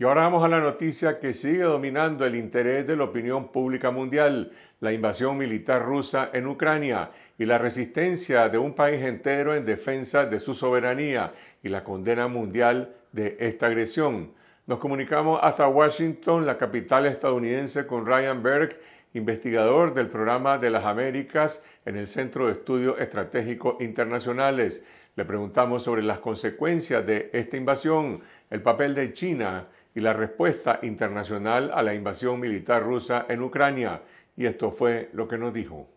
Y ahora vamos a la noticia que sigue dominando el interés de la opinión pública mundial, la invasión militar rusa en Ucrania y la resistencia de un país entero en defensa de su soberanía y la condena mundial de esta agresión. Nos comunicamos hasta Washington, la capital estadounidense, con Ryan Berg, investigador del programa de las Américas en el Centro de Estudios Estratégicos Internacionales. Le preguntamos sobre las consecuencias de esta invasión, el papel de China, y la respuesta internacional a la invasión militar rusa en Ucrania. Y esto fue lo que nos dijo.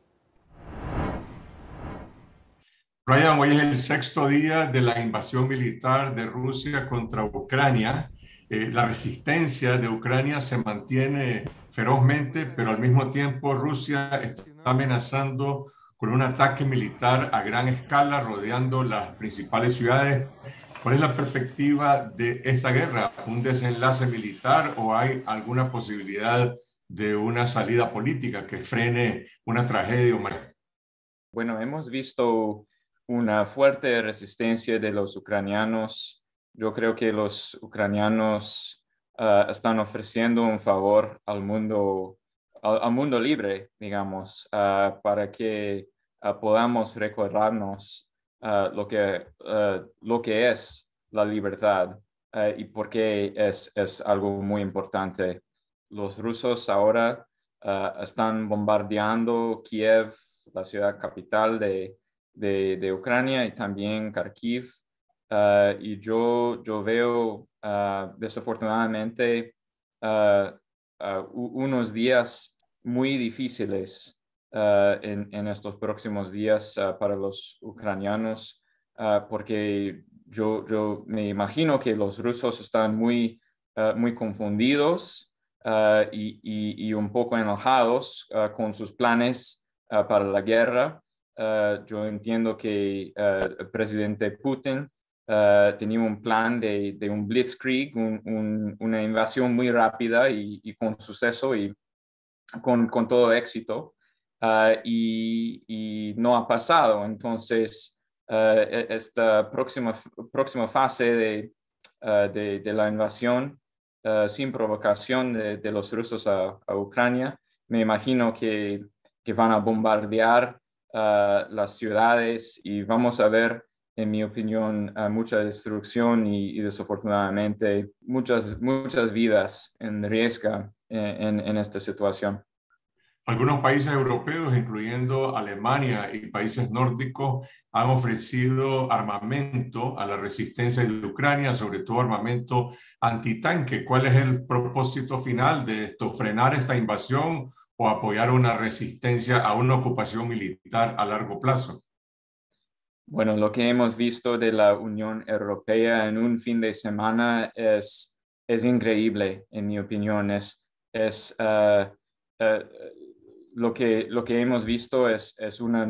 Ryan, hoy es el sexto día de la invasión militar de Rusia contra Ucrania. Eh, la resistencia de Ucrania se mantiene ferozmente, pero al mismo tiempo Rusia está amenazando con un ataque militar a gran escala rodeando las principales ciudades ¿Cuál es la perspectiva de esta guerra? ¿Un desenlace militar o hay alguna posibilidad de una salida política que frene una tragedia humana? Bueno, hemos visto una fuerte resistencia de los ucranianos. Yo creo que los ucranianos ah, están ofreciendo un favor al mundo, al, mundo libre, digamos, ah, para que ah, podamos recordarnos eh, eh, lo, que, es la libertad eh, y por qué es, algo muy importante. Los rusos ahora están bombardeando Kiev, la ciudad capital de, Ucrania y también Kharkiv. y yo veo desafortunadamente unos días muy difíciles Ah, en, estos próximos días ah, para los ucranianos, ah, porque yo, yo, me imagino que los rusos están muy, muy confundidos y, y, un poco enojados con sus planes para la guerra. yo entiendo que el presidente Putin tenía un plan de, de un blitzkrieg, una invasión muy rápida y, y con suceso y con, con todo éxito. Ah, y, no ha pasado. Entonces, ah, e, esta próxima, fase de, ah, la invasión sin provocación de, los rusos a, Ucrania, me imagino que, van a bombardear las ciudades y vamos a ver en mi opinión, mucha destrucción y, desafortunadamente muchas, muchas vidas en riesgo eh, en, en esta situación. Algunos países europeos, incluyendo Alemania y países nórdicos, han ofrecido armamento a la resistencia de Ucrania, sobre todo armamento antitanque. ¿Cuál es el propósito final de esto? ¿Frenar esta invasión o apoyar una resistencia a una ocupación militar a largo plazo? Bueno, lo que hemos visto de la Unión Europea en un fin de semana es, es increíble, en mi opinión. Es, es eh, eh, lo que, lo que hemos visto es, una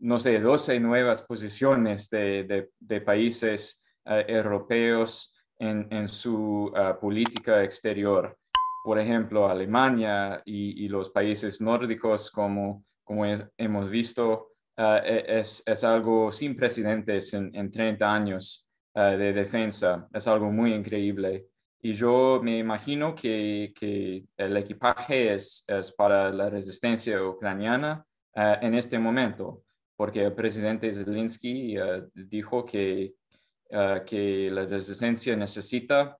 no sé, 12 nuevas posiciones de, países eh, europeos en, su ah, política exterior. Por ejemplo, Alemania y, los países nórdicos, como, hemos visto, ah, e-, es, algo sin precedentes en, en 30 años ah, de defensa. Es algo muy increíble. Y yo me imagino que, el equipaje es, para la resistencia ucraniana eh, en este momento, porque el presidente Zelensky eh, dijo que, eh, que la resistencia necesita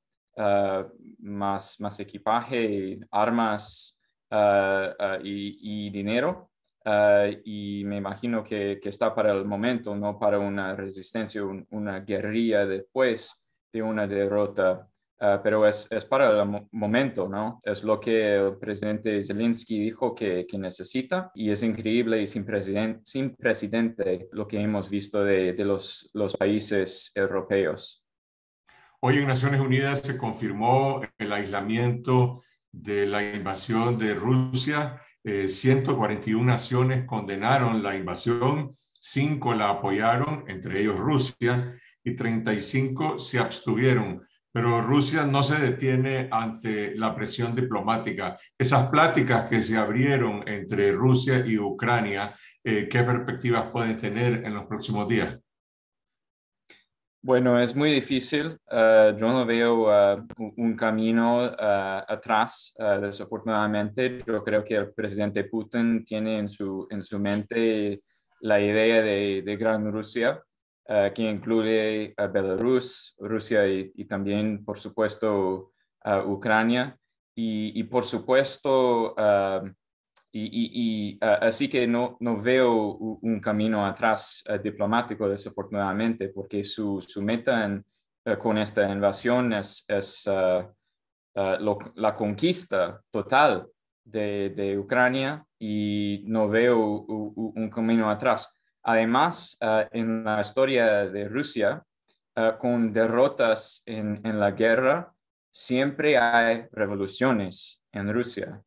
más, más equipaje, armas y, dinero. y me imagino que, está para el momento, no para una resistencia, una guerrilla después de una derrota Ah, pero es, para el momento, ¿no? Es lo que el presidente Zelensky dijo que, necesita y es increíble y sin, presidente lo que hemos visto de, los, países europeos. Hoy en Naciones Unidas se confirmó el aislamiento de la invasión de Rusia. 141 eh, naciones condenaron la invasión, 5 la apoyaron, entre ellos Rusia, y 35 se abstuvieron pero Rusia no se detiene ante la presión diplomática. Esas pláticas que se abrieron entre Rusia y Ucrania, eh, ¿qué perspectivas pueden tener en los próximos días? Bueno, es muy difícil. Eh, yo no veo eh, un camino atrás, desafortunadamente. Yo creo que el presidente Putin tiene en su, en su mente la idea de, de Gran Rusia que incluye a eh, Belarus, Rusia y, también, por supuesto, a Ucrania. Y, por supuesto, y, así que no, no veo un camino atrás eh, diplomático, desafortunadamente, porque su, meta eh, con esta invasión es, ah, ah, la conquista total de, de, Ucrania y no veo un camino atrás. Además, eh, en la historia de Rusia, eh, con derrotas en, la guerra, siempre hay revoluciones en Rusia.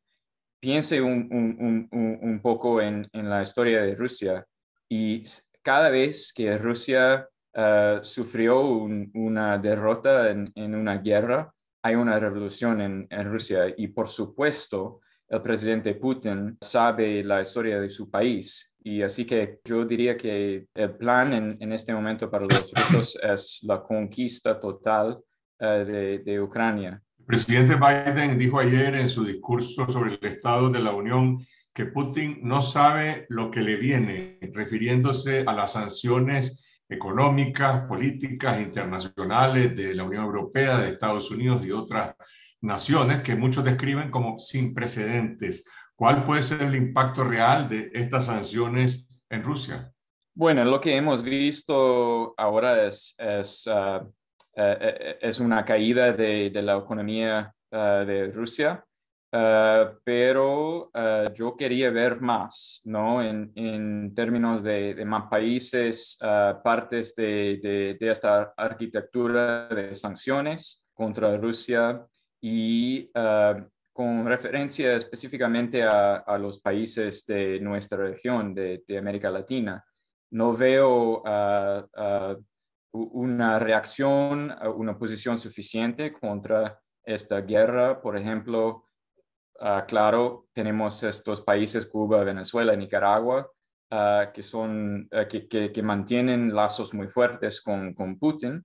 Piense un, poco en, la historia de Rusia y cada vez que Rusia eh, sufrió una derrota en, una guerra, hay una revolución en Rusia y por supuesto el presidente Putin sabe la historia de su país. Y así que yo diría que el plan en, este momento para los rusos es la conquista total eh, de, de, Ucrania. El presidente Biden dijo ayer en su discurso sobre el estado de la Unión que Putin no sabe lo que le viene, refiriéndose a las sanciones económicas, políticas, internacionales de la Unión Europea, de Estados Unidos y otras naciones que muchos describen como sin precedentes. ¿Cuál puede ser el impacto real de estas sanciones en Rusia? Bueno, lo que hemos visto ahora es, es, ah, eh, eh, eh, es una caída de, la economía ah, de Rusia, ah, pero yo quería ver más, ¿no? En, términos de, más países, partes de, de, esta arquitectura de sanciones contra Rusia, y ah, con referencia específicamente a, los países de nuestra región, de, América Latina. No veo ah, ah, una reacción, una posición suficiente contra esta guerra. Por ejemplo, claro, tenemos estos países, Cuba, Venezuela, Nicaragua, que, que, mantienen lazos muy fuertes con, con Putin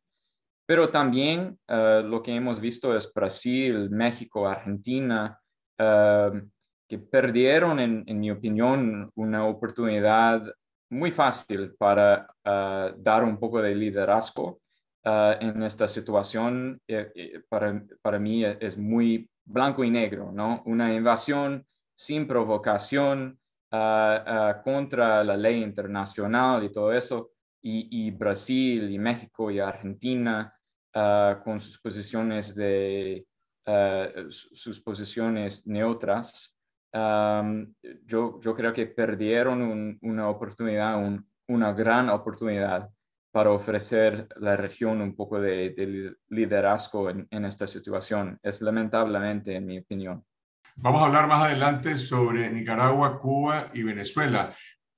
pero también eh, lo que hemos visto es Brasil, México, Argentina, eh, que perdieron, en, mi opinión, una oportunidad muy fácil para eh, dar un poco de liderazgo en esta situación. para, mí es muy blanco y negro, ¿no? Una invasión sin provocación contra la ley internacional y todo eso. Y, y, Brasil y México y Argentina Ah, con sus posiciones de ah, sus posiciones neutras, yo, yo creo que perdieron una oportunidad, una gran oportunidad para ofrecer la región un poco de, liderazgo en, en, esta situación. Es lamentablemente, en mi opinión. Vamos a hablar más adelante sobre Nicaragua, Cuba y Venezuela,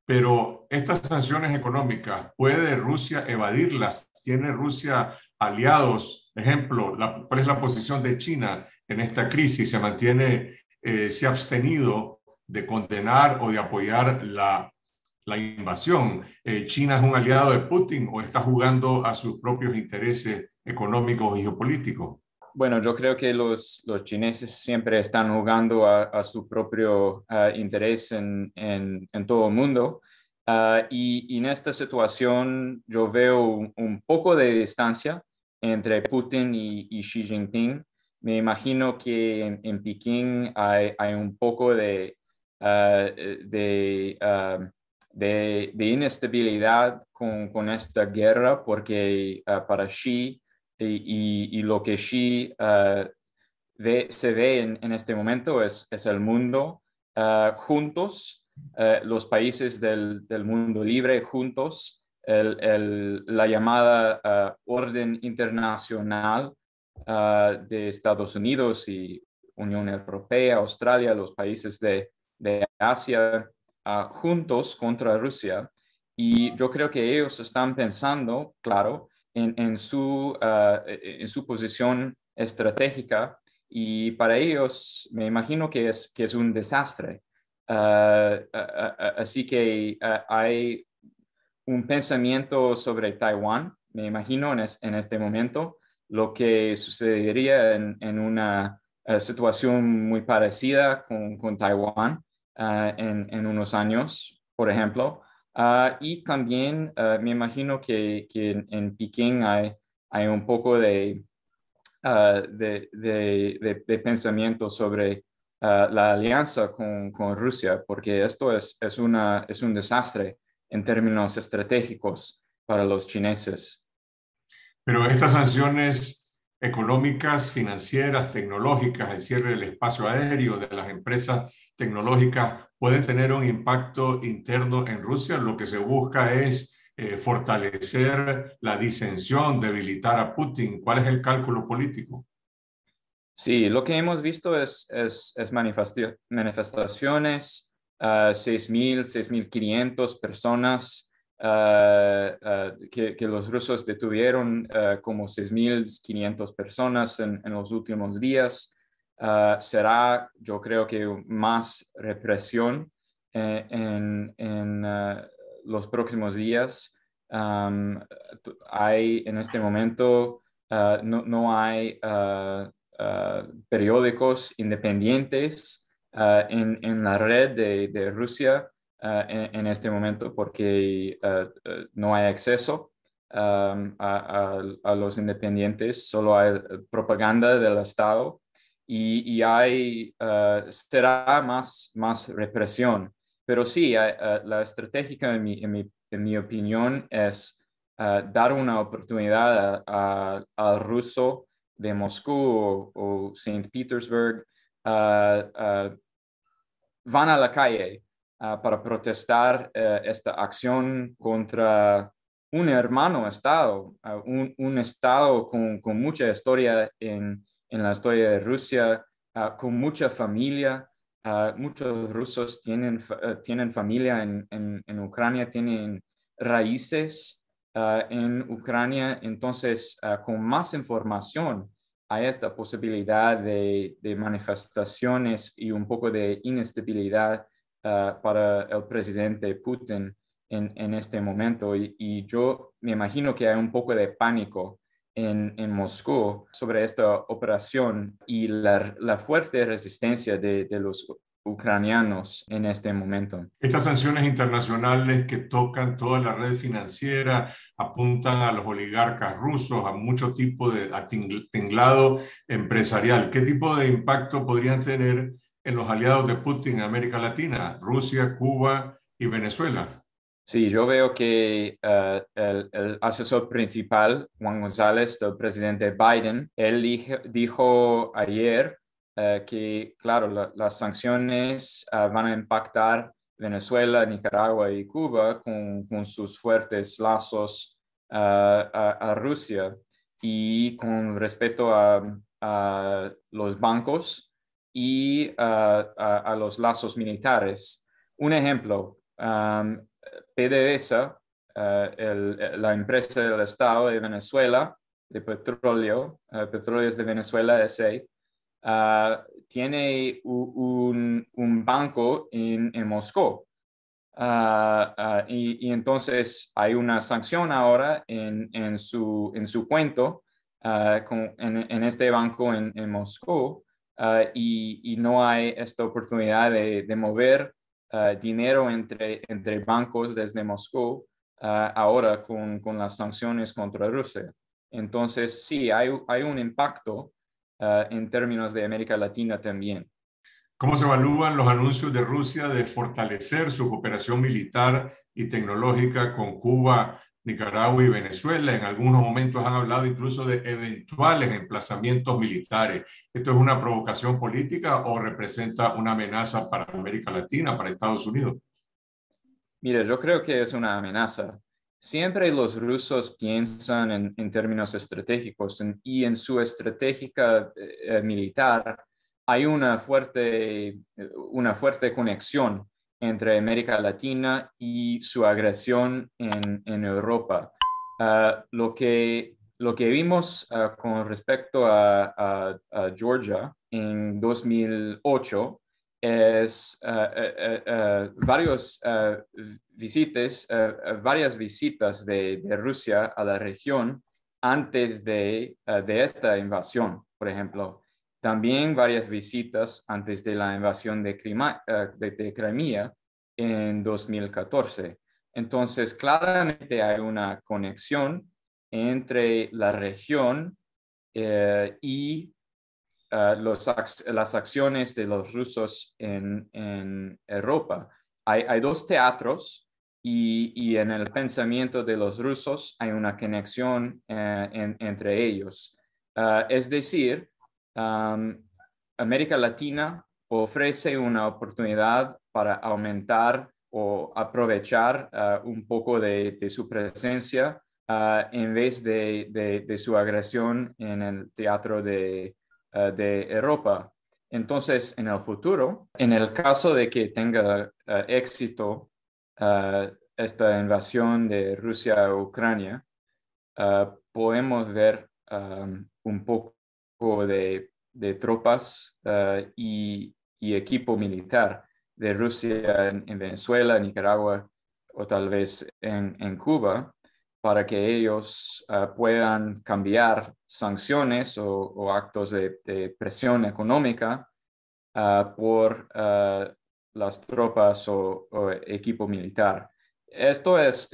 pero estas sanciones económicas, ¿puede Rusia evadirlas? ¿Tiene Rusia aliados? Ejemplo, ¿cuál es la posición de China en esta crisis? ¿Se mantiene, eh, se ha abstenido de condenar o de apoyar la, la invasión? Eh, ¿China es un aliado de Putin o está jugando a sus propios intereses económicos y geopolíticos? Bueno, yo creo que los, los chineses siempre están jugando a, su propio ah, interés en, en, todo el mundo. Ah, y, en esta situación yo veo un, poco de distancia entre Putin y, y, Xi Jinping. Me imagino que en, Pekín hay, hay, un poco de, ah, de, de, de, inestabilidad con, con, esta guerra porque para Xi y, lo que sí eh, se ve en, este momento es, el mundo eh, juntos, eh, los países del, mundo libre juntos, la llamada orden internacional de Estados Unidos y Unión Europea, Australia, los países de Asia, juntos contra Rusia. Y yo creo que ellos están pensando, claro, Ah, e, e, en, su, posición estratégica y para ellos me imagino que es, un desastre. Ah, así que ah, hay un pensamiento sobre Taiwán, me imagino en, este momento, lo que sucedería en, una situación muy parecida con, con Taiwán en, unos años, por ejemplo. Ah, y también ah, me imagino que, en, Pekín hay, un poco de, ah, pensamiento sobre la alianza con, Rusia, porque esto es, es un desastre en términos estratégicos para los chineses. Pero estas sanciones económicas, financieras, tecnológicas, el cierre del espacio aéreo de las empresas, tecnológica, pueden tener un impacto interno en Rusia. Lo que se busca es eh, fortalecer la disensión, debilitar a Putin. ¿Cuál es el cálculo político? Sí, lo que hemos visto es, manifestaciones, 6.000, ah, 6.500 personas ah, ah, que, los rusos detuvieron, como 6.500 personas en los últimos días. Eh, será, yo creo que más represión eh, en, en eh, los próximos días. hay en este momento, no, no, hay periódicos independientes en, en, la red de, Rusia en, este momento porque no hay acceso. a, a, a, los independientes, solo hay propaganda del Estado y, y hay, eh, será más, más represión. Pero sí, eh, eh, la estratégica, en mi, en mi, opinión, es dar una oportunidad al ruso de Moscú o, St. Petersburg. van a la calle para protestar esta acción contra un hermano Estado, un, Estado con mucha historia en, en la historia de Rusia, ah, con mucha familia. Ah, muchos rusos tienen, eh, tienen familia en, Ucrania, tienen raíces ah, en Ucrania. Entonces, con más información, hay esta posibilidad de, manifestaciones y un poco de inestabilidad para el presidente Putin en, este momento. y, yo me imagino que hay un poco de pánico en, en, Moscú sobre esta operación y la, la fuerte resistencia de, de, los ucranianos en este momento. Estas sanciones internacionales que tocan toda la red financiera apuntan a los oligarcas rusos, a mucho tipo de tinglado empresarial. ¿Qué tipo de impacto podrían tener en los aliados de Putin en América Latina, Rusia, Cuba y Venezuela? Sí, yo veo que eh, el, asesor principal, Juan González, del presidente Biden, él dijo, ayer eh, que, claro, las sanciones eh, van a impactar Venezuela, Nicaragua y Cuba con, sus fuertes lazos a, Rusia. Y con respecto a, los bancos y a, a, los lazos militares. Un ejemplo, um, PDVSA, eh, la empresa del Estado de Venezuela de petróleo, eh, Petróleos de Venezuela S.A., eh, tiene un, banco en, Moscú. y, entonces hay una sanción ahora en, su, cuento, en, este banco en, Moscú y, no hay esta oportunidad de, de mover Ah, dinero entre, bancos desde Moscú ah, ahora con, las sanciones contra Rusia. Entonces, sí, hay, hay un impacto ah, en términos de América Latina también. ¿Cómo se evalúan los anuncios de Rusia de fortalecer su cooperación militar y tecnológica con Cuba Nicaragua y Venezuela. En algunos momentos han hablado incluso de eventuales emplazamientos militares. ¿Esto es una provocación política o representa una amenaza para América Latina, para Estados Unidos? Mire, yo creo que es una amenaza. Siempre los rusos piensan en, términos estratégicos y en su estratégica eh, eh, militar hay una eh, una fuerte conexión entre América Latina y su agresión en, Europa. Ah, lo, que, lo que vimos ah, con respecto a, Georgia en 2008 es ah, eh, eh, eh, varios, visites, varias visitas de, Rusia a la región antes de esta invasión, por ejemplo. También varias visitas antes de la invasión de, eh, Crimea en 2014. Entonces, claramente hay una conexión entre la región eh, y eh, las acciones de los rusos en, Europa. Hay, dos teatros y, en el pensamiento de los rusos hay una conexión entre ellos. es decir, América Latina ofrece una oportunidad para aumentar o aprovechar ah, un poco de, su presencia ah, en vez de, su agresión en el teatro ah, de, Europa. Entonces, en el futuro, en el caso de que tenga éxito esta invasión de Rusia a Ucrania, podemos ver un poco de, de tropas ah, y, equipo militar de Rusia en, Venezuela, Nicaragua o tal vez en, Cuba para que ellos ah, puedan cambiar sanciones o, actos de, presión económica ah, por las tropas o, equipo militar. Esto es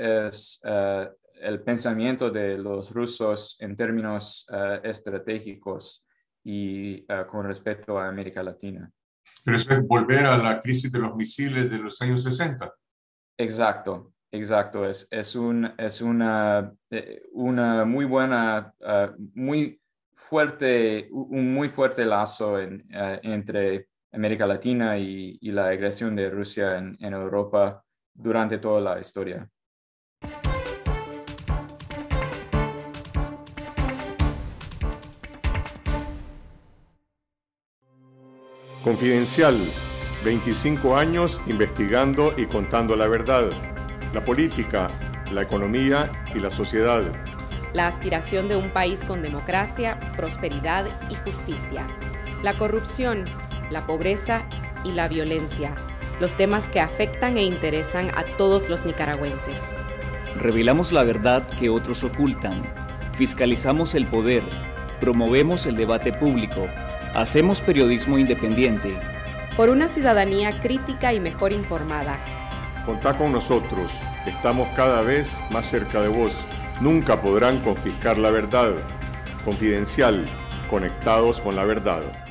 el pensamiento de los rusos en términos eh, estratégicos y eh, con respecto a América Latina. Pero eso es volver a la crisis de los misiles de los años 60. Exacto, exacto. Es, es, un, es una, eh, una muy buena, muy fuerte, un muy fuerte lazo entre América Latina y, la agresión de Rusia en Europa durante toda la historia. Confidencial, 25 años investigando y contando la verdad, la política, la economía y la sociedad. La aspiración de un país con democracia, prosperidad y justicia. La corrupción, la pobreza y la violencia. Los temas que afectan e interesan a todos los nicaragüenses. Revelamos la verdad que otros ocultan. Fiscalizamos el poder. Promovemos el debate público Hacemos periodismo independiente. Por una ciudadanía crítica y mejor informada. Contá con nosotros. Estamos cada vez más cerca de vos. Nunca podrán confiscar la verdad. Confidencial. Conectados con la verdad.